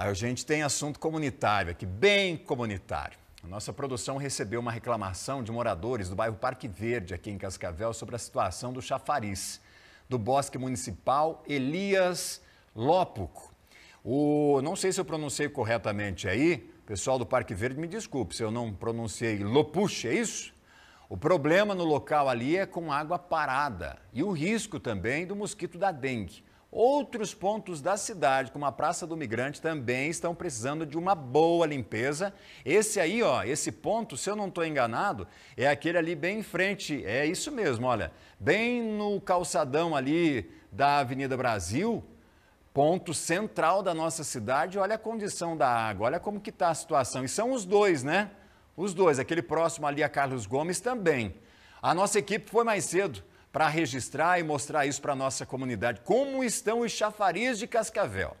A gente tem assunto comunitário aqui, bem comunitário. nossa produção recebeu uma reclamação de moradores do bairro Parque Verde, aqui em Cascavel, sobre a situação do chafariz do Bosque Municipal Elias Lópuco. O, não sei se eu pronunciei corretamente aí, pessoal do Parque Verde, me desculpe se eu não pronunciei Lopuche, é isso? O problema no local ali é com água parada e o risco também do mosquito da dengue. Outros pontos da cidade, como a Praça do Migrante, também estão precisando de uma boa limpeza. Esse aí, ó, esse ponto, se eu não estou enganado, é aquele ali bem em frente. É isso mesmo, olha. Bem no calçadão ali da Avenida Brasil, ponto central da nossa cidade, olha a condição da água, olha como que está a situação. E são os dois, né? Os dois, aquele próximo ali a Carlos Gomes também. A nossa equipe foi mais cedo para registrar e mostrar isso para a nossa comunidade. Como estão os chafariz de Cascavel?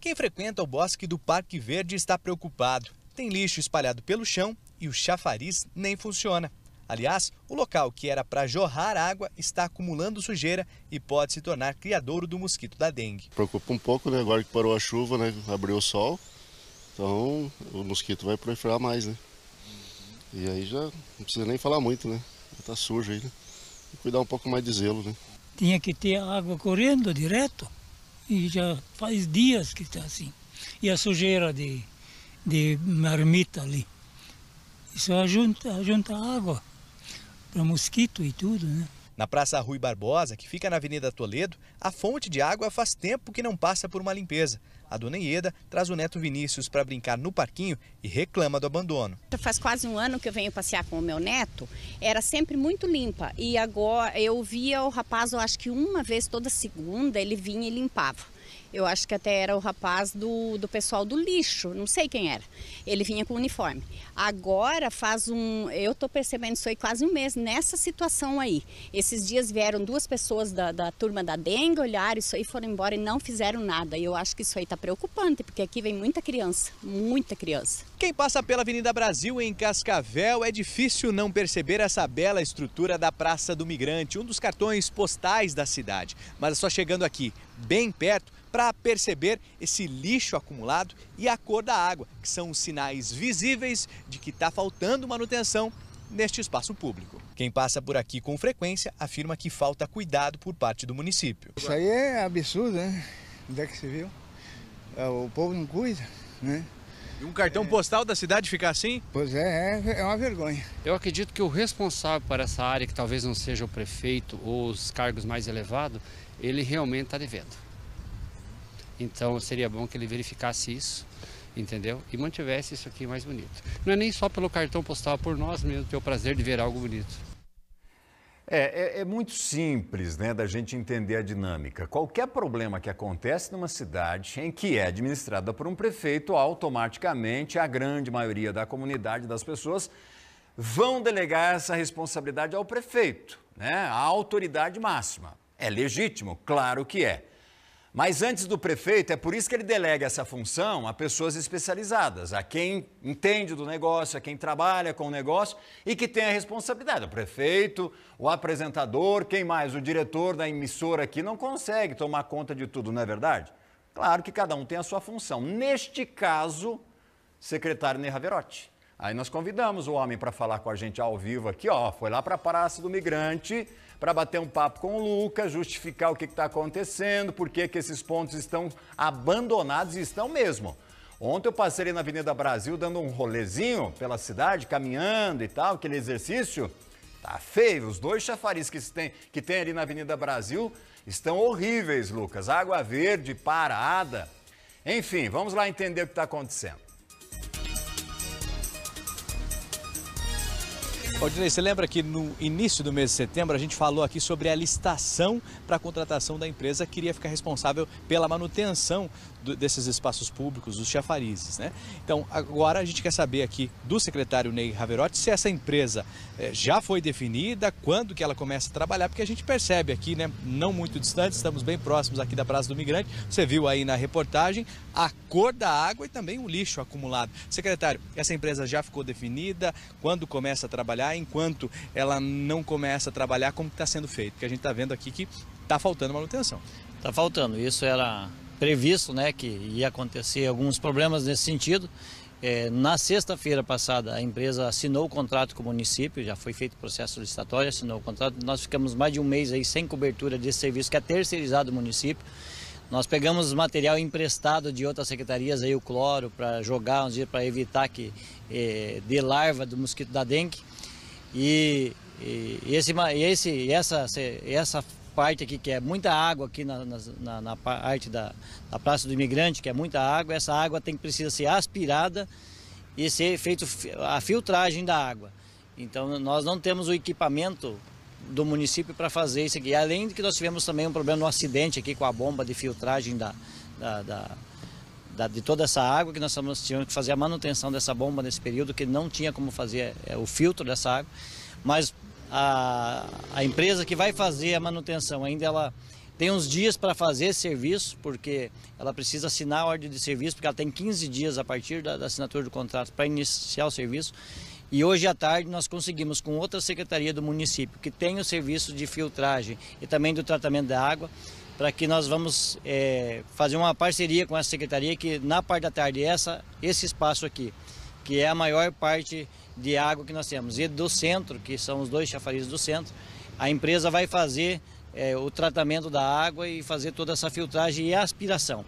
Quem frequenta o bosque do Parque Verde está preocupado. Tem lixo espalhado pelo chão e o chafariz nem funciona. Aliás, o local que era para jorrar água está acumulando sujeira e pode se tornar criadouro do mosquito da dengue. Preocupa um pouco, né? Agora que parou a chuva, né? Abriu o sol, então o mosquito vai proliferar mais, né? E aí já não precisa nem falar muito, né? está sujo aí, né? E cuidar um pouco mais de zelo, né? Tinha que ter água correndo direto e já faz dias que está assim. E a sujeira de, de marmita ali. Isso ajunta, ajunta água para mosquito e tudo, né? Na Praça Rui Barbosa, que fica na Avenida Toledo, a fonte de água faz tempo que não passa por uma limpeza. A dona Ieda traz o neto Vinícius para brincar no parquinho e reclama do abandono. Faz quase um ano que eu venho passear com o meu neto, era sempre muito limpa. E agora eu via o rapaz, eu acho que uma vez toda segunda ele vinha e limpava. Eu acho que até era o rapaz do, do pessoal do lixo, não sei quem era. Ele vinha com uniforme. Agora faz um. Eu estou percebendo isso aí quase um mês nessa situação aí. Esses dias vieram duas pessoas da, da turma da dengue, olharam isso aí, foram embora e não fizeram nada. E eu acho que isso aí está preocupante, porque aqui vem muita criança, muita criança. Quem passa pela Avenida Brasil em Cascavel é difícil não perceber essa bela estrutura da Praça do Migrante, um dos cartões postais da cidade. Mas é só chegando aqui, bem perto, para perceber esse lixo acumulado e a cor da água, que são os sinais visíveis de que está faltando manutenção neste espaço público. Quem passa por aqui com frequência afirma que falta cuidado por parte do município. Isso aí é absurdo, né? Onde é que se viu? É, o povo não cuida, né? E um cartão é... postal da cidade ficar assim? Pois é, é, é uma vergonha. Eu acredito que o responsável para essa área, que talvez não seja o prefeito ou os cargos mais elevados, ele realmente está devendo. Então seria bom que ele verificasse isso, entendeu? E mantivesse isso aqui mais bonito. Não é nem só pelo cartão postal, é por nós mesmo ter o prazer de ver algo bonito. É, é, é, muito simples né, da gente entender a dinâmica. Qualquer problema que acontece numa cidade em que é administrada por um prefeito, automaticamente a grande maioria da comunidade das pessoas vão delegar essa responsabilidade ao prefeito, né, à autoridade máxima. É legítimo, claro que é. Mas antes do prefeito, é por isso que ele delega essa função a pessoas especializadas, a quem entende do negócio, a quem trabalha com o negócio e que tem a responsabilidade. O prefeito, o apresentador, quem mais? O diretor da emissora aqui não consegue tomar conta de tudo, não é verdade? Claro que cada um tem a sua função. Neste caso, secretário Ney Verotti. Aí nós convidamos o homem para falar com a gente ao vivo aqui, ó. Foi lá para a Praça do Migrante para bater um papo com o Lucas, justificar o que está acontecendo, por que esses pontos estão abandonados e estão mesmo. Ontem eu passei na Avenida Brasil dando um rolezinho pela cidade, caminhando e tal, aquele exercício. Tá feio, os dois chafariz que tem, que tem ali na Avenida Brasil estão horríveis, Lucas. Água verde, parada. Enfim, vamos lá entender o que está acontecendo. Odinei, você lembra que no início do mês de setembro a gente falou aqui sobre a licitação para a contratação da empresa que iria ficar responsável pela manutenção desses espaços públicos, os chafarizes. Né? Então, agora a gente quer saber aqui do secretário Ney Raverotti se essa empresa eh, já foi definida, quando que ela começa a trabalhar, porque a gente percebe aqui, né, não muito distante, estamos bem próximos aqui da Praça do Migrante, você viu aí na reportagem a cor da água e também o lixo acumulado. Secretário, essa empresa já ficou definida, quando começa a trabalhar, enquanto ela não começa a trabalhar, como está sendo feito? Porque a gente está vendo aqui que está faltando manutenção. Está faltando, isso era previsto né, que ia acontecer alguns problemas nesse sentido. É, na sexta-feira passada, a empresa assinou o contrato com o município, já foi feito o processo licitatório, assinou o contrato. Nós ficamos mais de um mês aí sem cobertura desse serviço que é terceirizado o município. Nós pegamos material emprestado de outras secretarias, aí o cloro, para jogar, para evitar que é, dê larva do mosquito da dengue. E, e esse, esse, essa, essa parte aqui que é muita água aqui na, na, na parte da, da, Praça do Imigrante, que é muita água, essa água tem que precisa ser aspirada e ser feito a filtragem da água. Então nós não temos o equipamento do município para fazer isso aqui. Além de que nós tivemos também um problema no um acidente aqui com a bomba de filtragem da, da, da de toda essa água que nós tínhamos que fazer a manutenção dessa bomba nesse período, que não tinha como fazer é, o filtro dessa água. Mas a, a empresa que vai fazer a manutenção ainda ela tem uns dias para fazer esse serviço, porque ela precisa assinar a ordem de serviço, porque ela tem 15 dias a partir da, da assinatura do contrato para iniciar o serviço. E hoje à tarde nós conseguimos com outra secretaria do município, que tem o serviço de filtragem e também do tratamento da água, para que nós vamos é, fazer uma parceria com essa secretaria, que na parte da tarde, é essa, esse espaço aqui, que é a maior parte de água que nós temos. E do centro, que são os dois chafarizes do centro, a empresa vai fazer é, o tratamento da água e fazer toda essa filtragem e aspiração.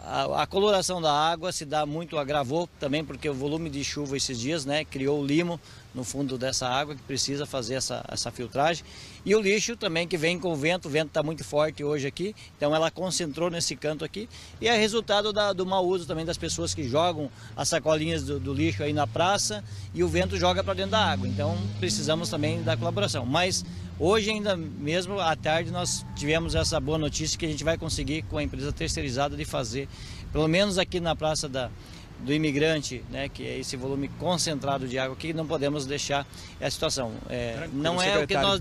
A, a, coloração da água se dá muito, agravou também porque o volume de chuva esses dias, né, criou o limo no fundo dessa água que precisa fazer essa, essa filtragem. E o lixo também que vem com o vento, o vento está muito forte hoje aqui, então ela concentrou nesse canto aqui. E é resultado da, do mau uso também das pessoas que jogam as sacolinhas do, do lixo aí na praça e o vento joga para dentro da água. Então precisamos também da colaboração. Mas hoje ainda mesmo à tarde nós tivemos essa boa notícia que a gente vai conseguir com a empresa terceirizada de fazer, pelo menos aqui na Praça da do imigrante, né, que é esse volume concentrado de água que não podemos deixar essa situação. É, não é secretário. o que nós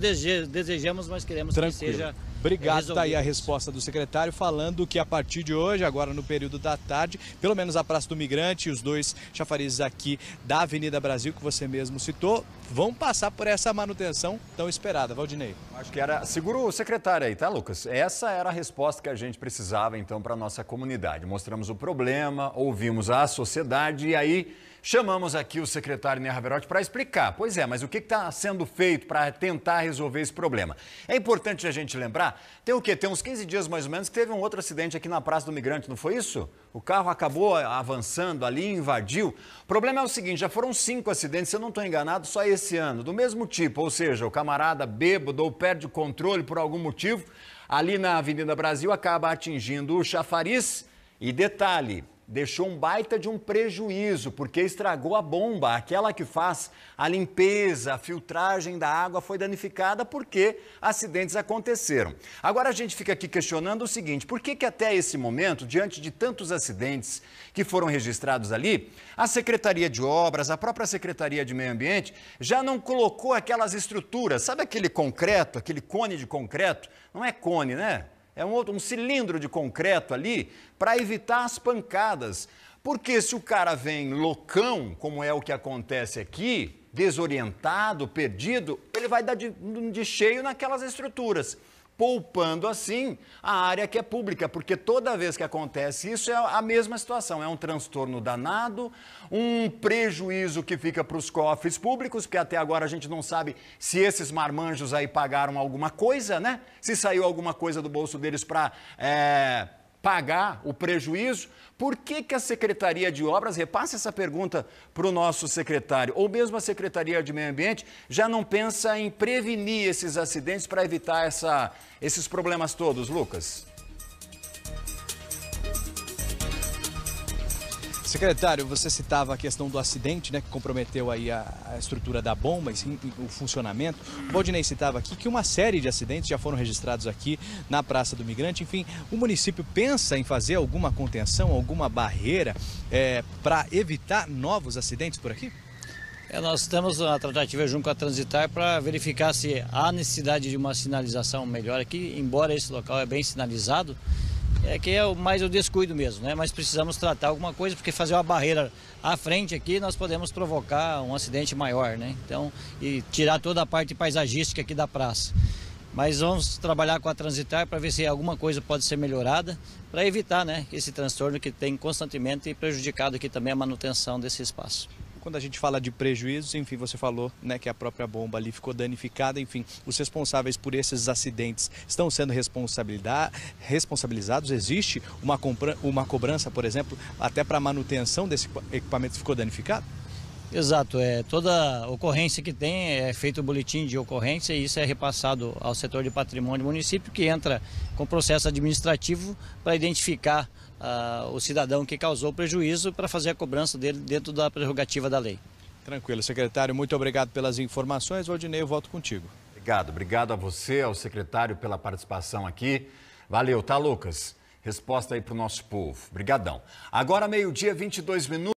desejamos, mas queremos Tranquilo. que seja Obrigado, resolvido. Tá aí a resposta do secretário falando que a partir de hoje, agora no período da tarde, pelo menos a Praça do Migrante e os dois chafarizes aqui da Avenida Brasil que você mesmo citou, vão passar por essa manutenção tão esperada, Valdinei. Acho que era. Segura o secretário aí, tá, Lucas? Essa era a resposta que a gente precisava, então, para a nossa comunidade. Mostramos o problema, ouvimos a sociedade e aí chamamos aqui o secretário Nia Verotti para explicar. Pois é, mas o que está sendo feito para tentar resolver esse problema? É importante a gente lembrar: tem o quê? Tem uns 15 dias mais ou menos que teve um outro acidente aqui na Praça do Migrante, não foi isso? O carro acabou avançando ali, invadiu. O problema é o seguinte: já foram cinco acidentes, se eu não estou enganado, só esse ano, do mesmo tipo. Ou seja, o camarada bêbado ou perde o controle por algum motivo, ali na Avenida Brasil, acaba atingindo o chafariz. E detalhe, deixou um baita de um prejuízo, porque estragou a bomba. Aquela que faz a limpeza, a filtragem da água foi danificada porque acidentes aconteceram. Agora a gente fica aqui questionando o seguinte: por que, que até esse momento, diante de tantos acidentes que foram registrados ali, a Secretaria de Obras, a própria Secretaria de Meio Ambiente, já não colocou aquelas estruturas? Sabe aquele concreto, aquele cone de concreto? Não é cone, né? É um, outro, um cilindro de concreto ali para evitar as pancadas. Porque se o cara vem loucão, como é o que acontece aqui, desorientado, perdido, ele vai dar de, de cheio naquelas estruturas poupando assim a área que é pública, porque toda vez que acontece isso é a mesma situação, é um transtorno danado, um prejuízo que fica para os cofres públicos, porque até agora a gente não sabe se esses marmanjos aí pagaram alguma coisa, né? Se saiu alguma coisa do bolso deles para é eh, pagar o prejuízo? Por que, que a Secretaria de Obras, repasse essa pergunta para o nosso secretário, ou mesmo a Secretaria de Meio Ambiente, já não pensa em prevenir esses acidentes para evitar essa, esses problemas todos, Lucas? Secretário, você citava a questão do acidente, né, que comprometeu aí a, a estrutura da bomba e sim, o funcionamento. O Baldinei citava aqui que uma série de acidentes já foram registrados aqui na Praça do Migrante. Enfim, o município pensa em fazer alguma contenção, alguma barreira é, para evitar novos acidentes por aqui? É, nós temos a tratativa é junto com a Transitar para verificar se há necessidade de uma sinalização melhor aqui, embora esse local é bem sinalizado é que é mais o descuido mesmo, né? Mas precisamos tratar alguma coisa, porque fazer uma barreira à frente aqui, nós podemos provocar um acidente maior, né? Então, e tirar toda a parte paisagística aqui da praça. Mas vamos trabalhar com a Transitar para ver se alguma coisa pode ser melhorada para evitar né, esse transtorno que tem constantemente prejudicado aqui também a manutenção desse espaço. Quando a gente fala de prejuízos, enfim, você falou né, que a própria bomba ali ficou danificada, enfim, os responsáveis por esses acidentes estão sendo responsabilizados? Existe uma, uma cobrança, por exemplo, até para a manutenção desse equipamento que ficou danificado? Exato, é, toda ocorrência que tem é feito o boletim de ocorrência e isso é repassado ao setor de patrimônio do município que entra com processo administrativo para identificar ah, o cidadão que causou prejuízo para fazer a cobrança dele dentro da prerrogativa da lei. Tranquilo, secretário, muito obrigado pelas informações. Valdinei, eu volto contigo. Obrigado, obrigado a você, ao secretário pela participação aqui. Valeu, tá, Lucas? Resposta aí para o nosso povo. Obrigadão. Agora, meio-dia, 22 minutos.